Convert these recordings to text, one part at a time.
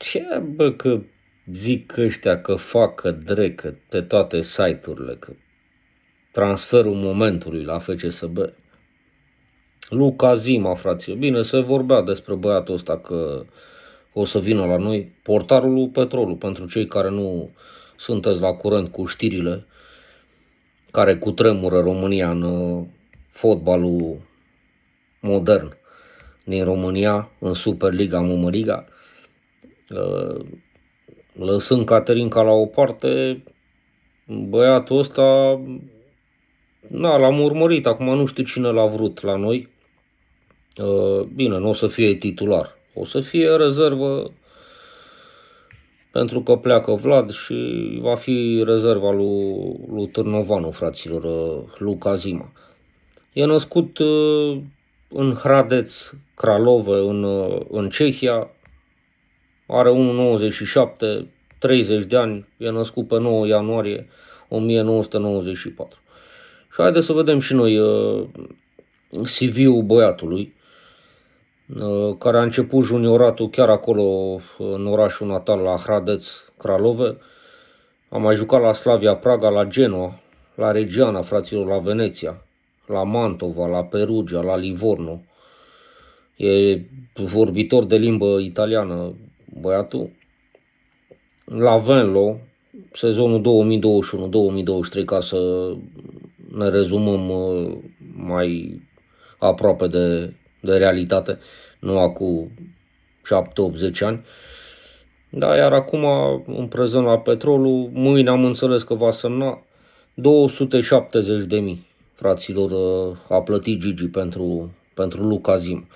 Ce bă că zic ăștia că fac că drecă pe toate site-urile, că transferul momentului la FCSB. Luca Zima, frate Bine, se vorbea despre băiatul ăsta că o să vină la noi portarul lui Petrolul, pentru cei care nu sunteți la curent cu știrile care cutremură România în uh, fotbalul modern din România, în Superliga, Mămăliga. Lăsând Caterinca la o parte, băiatul ăsta, na, l-am urmărit, acum nu știu cine l-a vrut la noi. Ă, bine, nu o să fie titular, o să fie rezervă pentru că pleacă Vlad și va fi rezerva lui, lui Târnovanu, fraților, ă, Luca Zima. E născut ă, în Hradeț, Cralove, în, în Cehia, are 1,97, 30 de ani, e născut pe 9 ianuarie 1994. Și haideți să vedem și noi uh, CV-ul băiatului, uh, care a început junioratul chiar acolo uh, în orașul natal, la Hradeț, Cralove. A mai jucat la Slavia Praga, la Genoa, la Regiana, fraților, la Veneția, la Mantova, la Perugia, la Livorno. E vorbitor de limbă italiană, băiatul, la Venlo, sezonul 2021-2023, ca să ne rezumăm uh, mai aproape de, de realitate, nu acum 7-80 ani. Da, iar acum, în prezent la petrolul, mâine am înțeles că va semna 270 de mii, fraților, uh, a plătit Gigi pentru, pentru Luca Zim.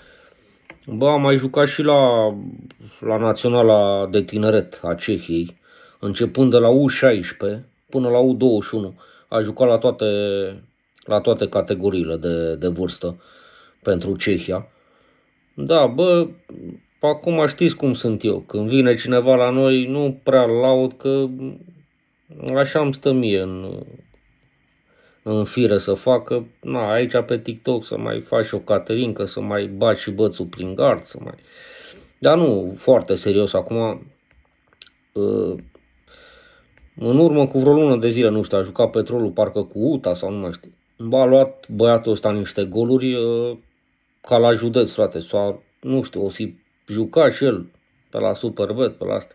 Bă, am mai jucat și la, la Naționala de Tineret a Cehiei, începând de la U16 până la U21. A jucat la toate, la toate categoriile de, de vârstă pentru Cehia. Da, bă, acum știți cum sunt eu. Când vine cineva la noi, nu prea laud că așa îmi stă mie în, în fire să facă, na, aici pe TikTok să mai faci o caterincă, să mai baci și bățul prin gard, să mai... Dar nu, foarte serios, acum, uh, în urmă cu vreo lună de zile, nu știu, a jucat petrolul parcă cu UTA sau nu mai știu. A luat băiatul ăsta niște goluri uh, ca la județ, frate, sau nu știu, o fi jucat și el pe la Superbet, pe la asta,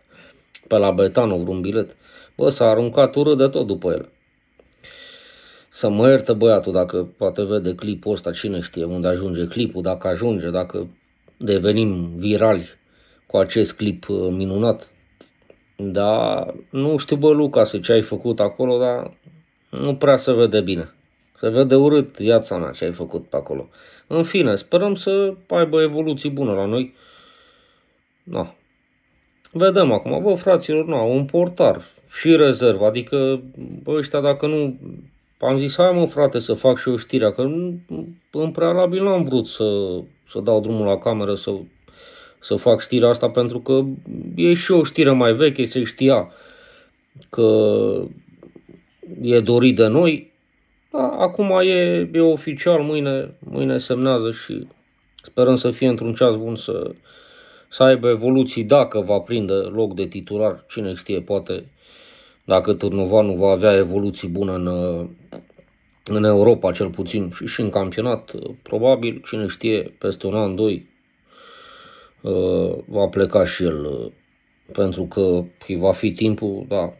pe la Betano vreun bilet. Bă, s-a aruncat urât de tot după el să mă iertă băiatul dacă poate vede clipul ăsta, cine știe unde ajunge clipul, dacă ajunge, dacă devenim virali cu acest clip uh, minunat. da nu știu, bă, Luca ce ai făcut acolo, dar nu prea se vede bine. Se vede urât viața mea ce ai făcut pe acolo. În fine, sperăm să aibă evoluții bune la noi. No. Da. Vedem acum, bă, fraților, nu, un portar și rezervă, adică bă, ăștia dacă nu am zis, hai mă frate să fac și eu știrea, că în prealabil n-am vrut să, să dau drumul la cameră, să, să fac știrea asta, pentru că e și o știre mai veche, se știa că e dorit de noi. Dar acum e, e oficial, mâine, mâine semnează și sperăm să fie într-un ceas bun să, să aibă evoluții dacă va prinde loc de titular, cine știe, poate dacă Târnova nu va avea evoluții bune în, în Europa, cel puțin, și și în campionat, probabil, cine știe, peste un an, doi, uh, va pleca și el, uh, pentru că îi va fi timpul, da.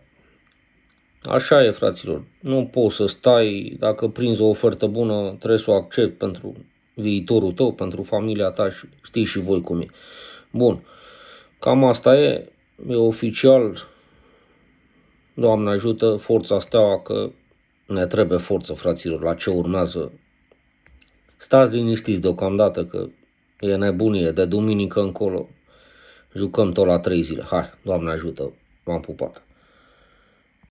Așa e, fraților, nu poți să stai, dacă prinzi o ofertă bună, trebuie să o accept pentru viitorul tău, pentru familia ta și știi și voi cum e. Bun, cam asta e, e oficial, Doamne ajută, forța steaua că ne trebuie forță, fraților, la ce urmează. Stați liniștiți deocamdată că e nebunie, de duminică încolo. Jucăm tot la trei zile. Hai, Doamne ajută, m-am pupat.